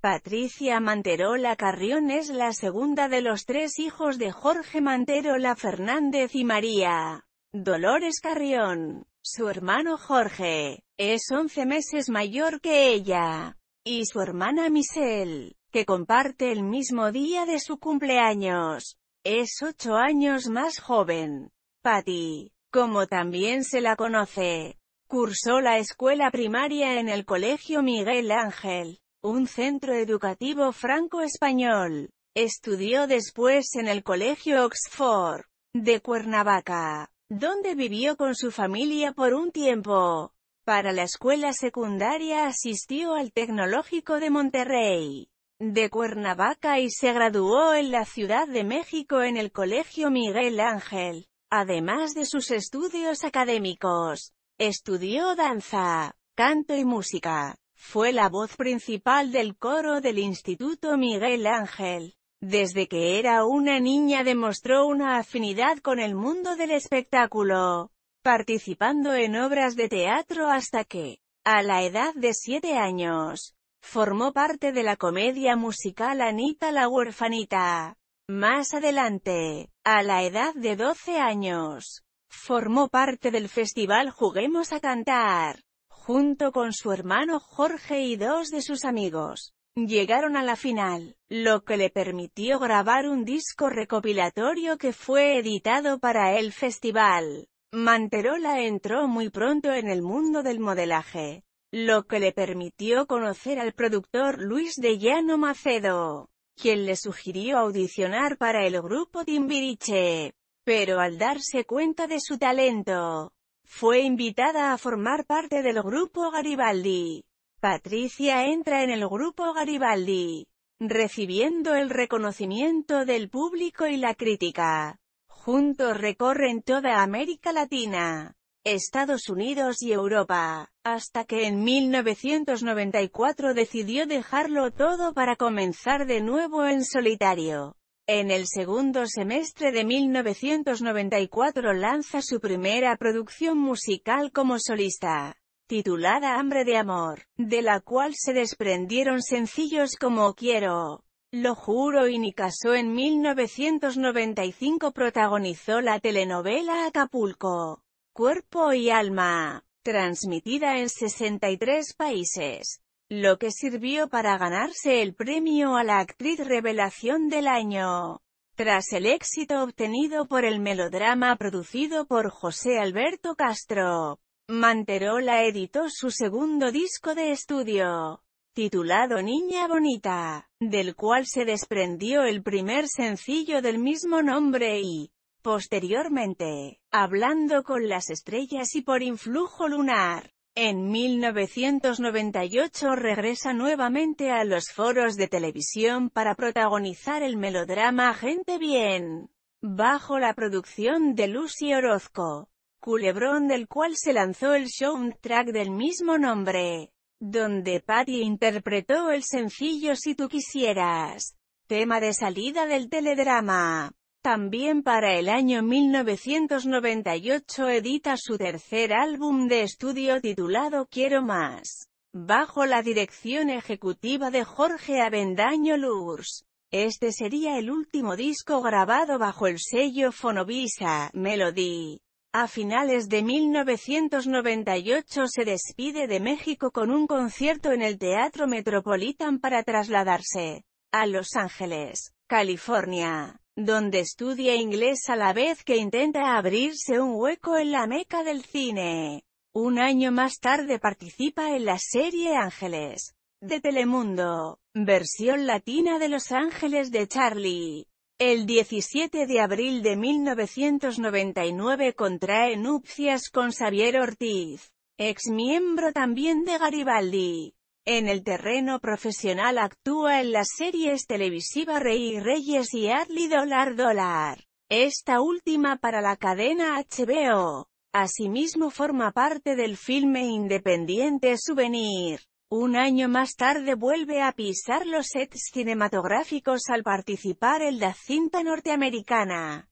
Patricia Manterola Carrión es la segunda de los tres hijos de Jorge Manterola Fernández y María Dolores Carrión. Su hermano Jorge es 11 meses mayor que ella, y su hermana Michelle, que comparte el mismo día de su cumpleaños, es 8 años más joven. Patty, como también se la conoce, cursó la escuela primaria en el Colegio Miguel Ángel un centro educativo franco-español. Estudió después en el Colegio Oxford, de Cuernavaca, donde vivió con su familia por un tiempo. Para la escuela secundaria asistió al Tecnológico de Monterrey, de Cuernavaca y se graduó en la Ciudad de México en el Colegio Miguel Ángel. Además de sus estudios académicos, estudió danza, canto y música. Fue la voz principal del coro del Instituto Miguel Ángel. Desde que era una niña demostró una afinidad con el mundo del espectáculo, participando en obras de teatro hasta que, a la edad de siete años, formó parte de la comedia musical Anita la huerfanita. Más adelante, a la edad de 12 años, formó parte del festival Juguemos a Cantar, junto con su hermano Jorge y dos de sus amigos. Llegaron a la final, lo que le permitió grabar un disco recopilatorio que fue editado para el festival. Manterola entró muy pronto en el mundo del modelaje, lo que le permitió conocer al productor Luis de Llano Macedo, quien le sugirió audicionar para el grupo Timbiriche. Pero al darse cuenta de su talento, fue invitada a formar parte del grupo Garibaldi. Patricia entra en el grupo Garibaldi, recibiendo el reconocimiento del público y la crítica. Juntos recorren toda América Latina, Estados Unidos y Europa, hasta que en 1994 decidió dejarlo todo para comenzar de nuevo en solitario. En el segundo semestre de 1994 lanza su primera producción musical como solista, titulada Hambre de Amor, de la cual se desprendieron sencillos como Quiero, Lo Juro y Nicaso. En 1995 protagonizó la telenovela Acapulco, Cuerpo y Alma, transmitida en 63 países lo que sirvió para ganarse el premio a la actriz revelación del año. Tras el éxito obtenido por el melodrama producido por José Alberto Castro, Manterola editó su segundo disco de estudio, titulado Niña Bonita, del cual se desprendió el primer sencillo del mismo nombre y, posteriormente, Hablando con las estrellas y por influjo lunar. En 1998 regresa nuevamente a los foros de televisión para protagonizar el melodrama Gente Bien, bajo la producción de Lucy Orozco, culebrón del cual se lanzó el show track del mismo nombre, donde Patty interpretó el sencillo Si tú quisieras, tema de salida del teledrama. También para el año 1998 edita su tercer álbum de estudio titulado Quiero Más, bajo la dirección ejecutiva de Jorge Avendaño Lurs. Este sería el último disco grabado bajo el sello Fonovisa, Melody. A finales de 1998 se despide de México con un concierto en el Teatro Metropolitan para trasladarse a Los Ángeles, California donde estudia inglés a la vez que intenta abrirse un hueco en la meca del cine. Un año más tarde participa en la serie Ángeles, de Telemundo, versión latina de Los Ángeles de Charlie. El 17 de abril de 1999 contrae nupcias con Xavier Ortiz, ex miembro también de Garibaldi. En el terreno profesional actúa en las series televisivas Rey Reyes y Arly Dollar Dollar, esta última para la cadena HBO. Asimismo forma parte del filme independiente Souvenir. Un año más tarde vuelve a pisar los sets cinematográficos al participar en la cinta norteamericana,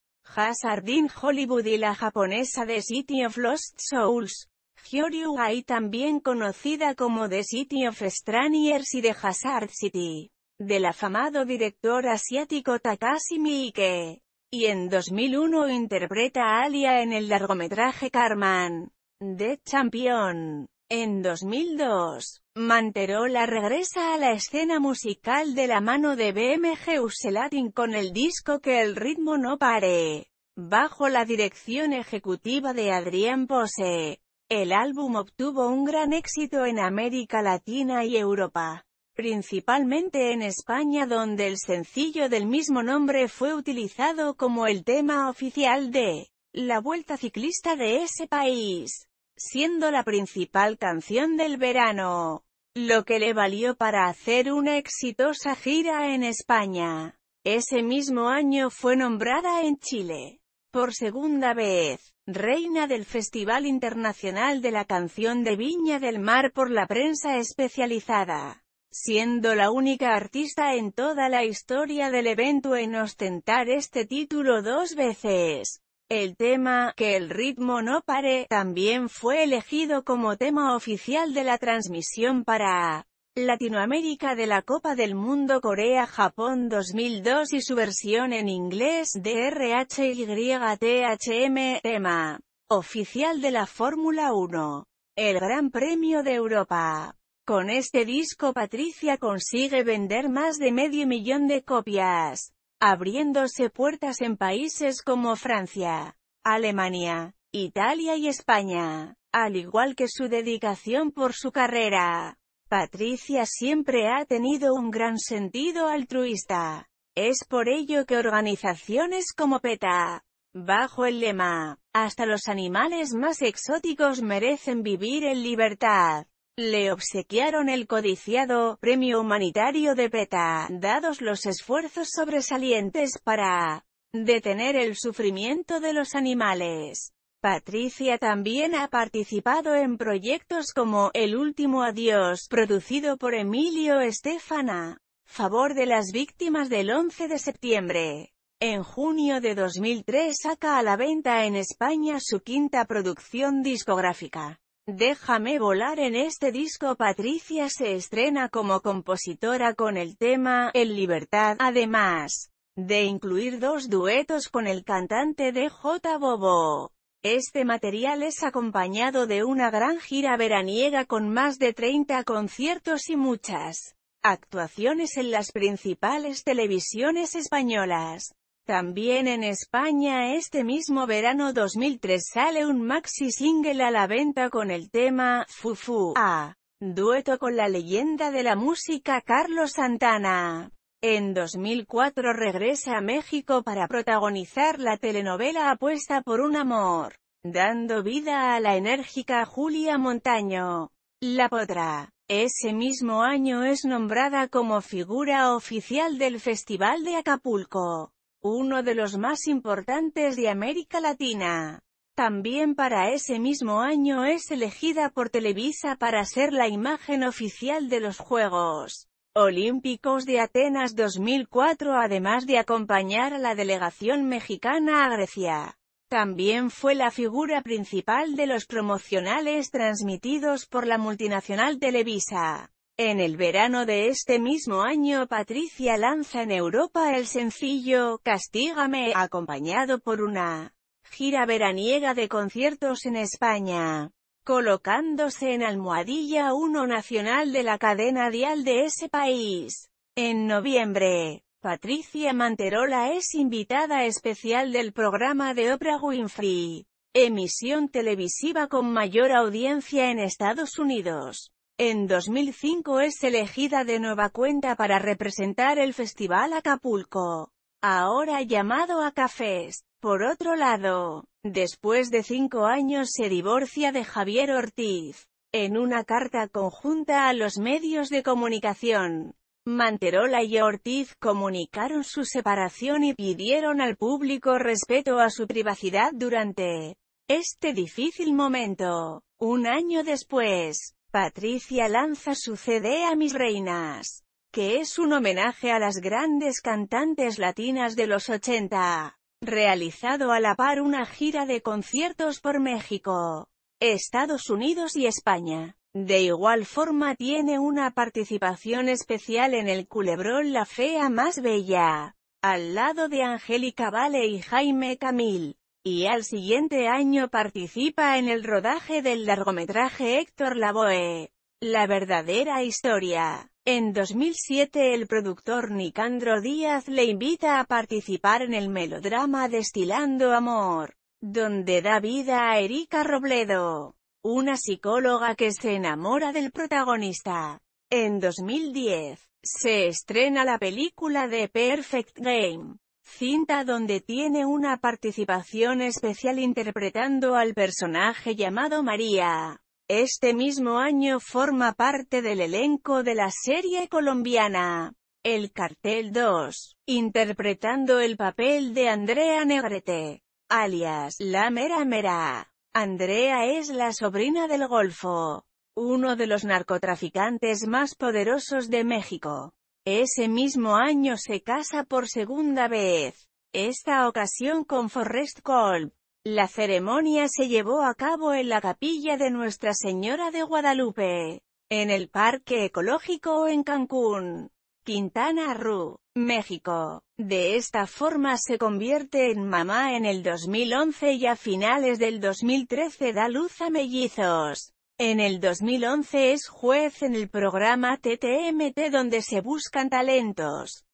in Hollywood y la japonesa The City of Lost Souls, Georgia también conocida como The City of Strangers y The Hazard City, del afamado director asiático Takashi Miike. Y en 2001 interpreta a Alia en el largometraje Carman, The Champion. En 2002, la regresa a la escena musical de la mano de BMG Uselatin con el disco Que el ritmo no pare, bajo la dirección ejecutiva de Adrián Pose. El álbum obtuvo un gran éxito en América Latina y Europa, principalmente en España donde el sencillo del mismo nombre fue utilizado como el tema oficial de la Vuelta Ciclista de ese país, siendo la principal canción del verano, lo que le valió para hacer una exitosa gira en España. Ese mismo año fue nombrada en Chile por segunda vez, reina del Festival Internacional de la Canción de Viña del Mar por la prensa especializada, siendo la única artista en toda la historia del evento en ostentar este título dos veces. El tema, Que el ritmo no pare, también fue elegido como tema oficial de la transmisión para Latinoamérica de la Copa del Mundo Corea-Japón 2002 y su versión en inglés DRHYTHM, tema oficial de la Fórmula 1, el Gran Premio de Europa. Con este disco Patricia consigue vender más de medio millón de copias, abriéndose puertas en países como Francia, Alemania, Italia y España, al igual que su dedicación por su carrera. Patricia siempre ha tenido un gran sentido altruista. Es por ello que organizaciones como PETA, bajo el lema, hasta los animales más exóticos merecen vivir en libertad, le obsequiaron el codiciado Premio Humanitario de PETA, dados los esfuerzos sobresalientes para detener el sufrimiento de los animales. Patricia también ha participado en proyectos como El último adiós, producido por Emilio Estefana, favor de las víctimas del 11 de septiembre. En junio de 2003 saca a la venta en España su quinta producción discográfica. Déjame volar en este disco Patricia se estrena como compositora con el tema El Libertad, además de incluir dos duetos con el cantante de J. Bobo. Este material es acompañado de una gran gira veraniega con más de 30 conciertos y muchas actuaciones en las principales televisiones españolas. También en España este mismo verano 2003 sale un maxi single a la venta con el tema Fufu A, dueto con la leyenda de la música Carlos Santana. En 2004 regresa a México para protagonizar la telenovela Apuesta por un amor, dando vida a la enérgica Julia Montaño. La Potra. Ese mismo año es nombrada como figura oficial del Festival de Acapulco, uno de los más importantes de América Latina. También para ese mismo año es elegida por Televisa para ser la imagen oficial de los Juegos. Olímpicos de Atenas 2004 además de acompañar a la delegación mexicana a Grecia. También fue la figura principal de los promocionales transmitidos por la multinacional Televisa. En el verano de este mismo año Patricia lanza en Europa el sencillo Castígame, acompañado por una gira veraniega de conciertos en España colocándose en almohadilla uno nacional de la cadena dial de ese país. En noviembre, Patricia Manterola es invitada especial del programa de Oprah Winfrey, emisión televisiva con mayor audiencia en Estados Unidos. En 2005 es elegida de nueva cuenta para representar el Festival Acapulco, ahora llamado Acafest. Por otro lado, después de cinco años se divorcia de Javier Ortiz. En una carta conjunta a los medios de comunicación, Manterola y Ortiz comunicaron su separación y pidieron al público respeto a su privacidad durante este difícil momento. Un año después, Patricia lanza su CD a Mis Reinas, que es un homenaje a las grandes cantantes latinas de los 80 realizado a la par una gira de conciertos por México, Estados Unidos y España. De igual forma tiene una participación especial en el culebrón La Fea Más Bella, al lado de Angélica Vale y Jaime Camil, y al siguiente año participa en el rodaje del largometraje Héctor Lavoe, La Verdadera Historia. En 2007 el productor Nicandro Díaz le invita a participar en el melodrama Destilando Amor, donde da vida a Erika Robledo, una psicóloga que se enamora del protagonista. En 2010, se estrena la película de Perfect Game, cinta donde tiene una participación especial interpretando al personaje llamado María. Este mismo año forma parte del elenco de la serie colombiana El Cartel 2, interpretando el papel de Andrea Negrete, alias La Mera Mera. Andrea es la sobrina del Golfo, uno de los narcotraficantes más poderosos de México. Ese mismo año se casa por segunda vez, esta ocasión con Forrest Kolb, la ceremonia se llevó a cabo en la capilla de Nuestra Señora de Guadalupe, en el Parque Ecológico en Cancún, Quintana Roo, México. De esta forma se convierte en mamá en el 2011 y a finales del 2013 da luz a mellizos. En el 2011 es juez en el programa TTMT donde se buscan talentos.